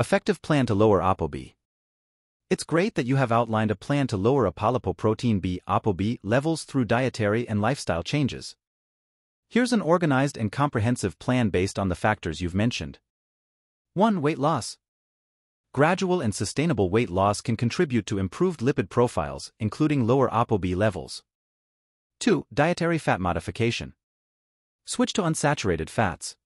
Effective plan to lower ApoB. It's great that you have outlined a plan to lower apolipoprotein B ApoB levels through dietary and lifestyle changes. Here's an organized and comprehensive plan based on the factors you've mentioned. 1. Weight loss. Gradual and sustainable weight loss can contribute to improved lipid profiles, including lower ApoB levels. 2. Dietary fat modification. Switch to unsaturated fats.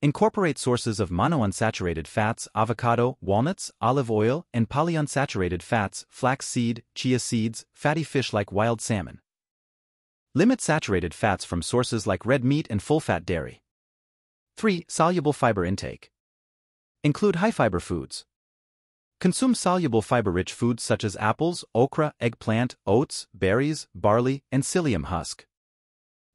Incorporate sources of monounsaturated fats avocado, walnuts, olive oil, and polyunsaturated fats flax seed, chia seeds, fatty fish like wild salmon. Limit saturated fats from sources like red meat and full-fat dairy. 3. Soluble fiber intake. Include high-fiber foods. Consume soluble fiber-rich foods such as apples, okra, eggplant, oats, berries, barley, and psyllium husk.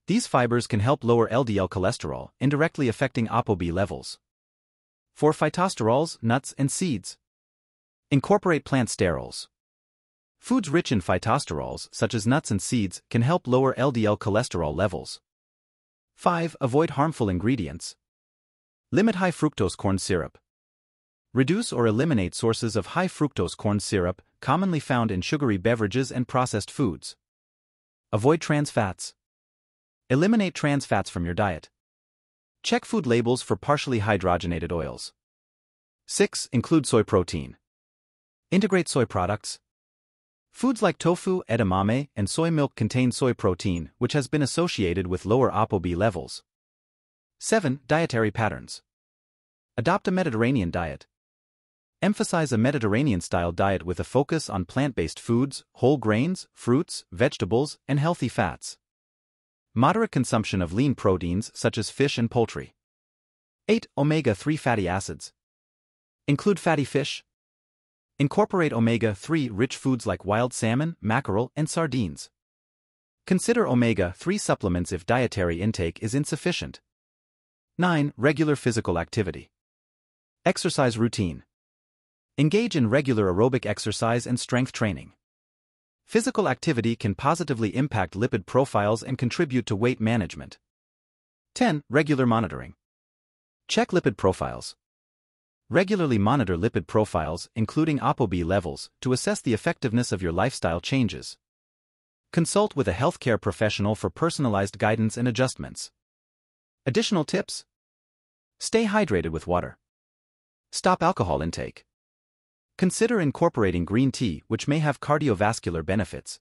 These fibers can help lower LDL cholesterol, indirectly affecting ApoB levels. For phytosterols, nuts, and seeds, incorporate plant sterols. Foods rich in phytosterols, such as nuts and seeds, can help lower LDL cholesterol levels. 5. Avoid harmful ingredients. Limit high fructose corn syrup. Reduce or eliminate sources of high fructose corn syrup, commonly found in sugary beverages and processed foods. Avoid trans fats. Eliminate trans fats from your diet. Check food labels for partially hydrogenated oils. 6. Include soy protein. Integrate soy products. Foods like tofu, edamame, and soy milk contain soy protein, which has been associated with lower ApoB levels. 7. Dietary patterns. Adopt a Mediterranean diet. Emphasize a Mediterranean-style diet with a focus on plant-based foods, whole grains, fruits, vegetables, and healthy fats. Moderate consumption of lean proteins such as fish and poultry. 8. Omega-3 fatty acids. Include fatty fish. Incorporate omega-3 rich foods like wild salmon, mackerel, and sardines. Consider omega-3 supplements if dietary intake is insufficient. 9. Regular physical activity. Exercise routine. Engage in regular aerobic exercise and strength training. Physical activity can positively impact lipid profiles and contribute to weight management. 10. Regular monitoring. Check lipid profiles. Regularly monitor lipid profiles, including ApoB levels, to assess the effectiveness of your lifestyle changes. Consult with a healthcare professional for personalized guidance and adjustments. Additional tips Stay hydrated with water. Stop alcohol intake. Consider incorporating green tea which may have cardiovascular benefits.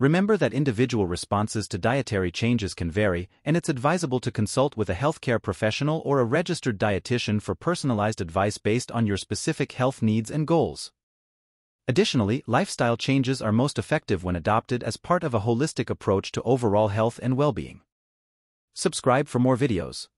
Remember that individual responses to dietary changes can vary and it's advisable to consult with a healthcare professional or a registered dietitian for personalized advice based on your specific health needs and goals. Additionally, lifestyle changes are most effective when adopted as part of a holistic approach to overall health and well-being. Subscribe for more videos.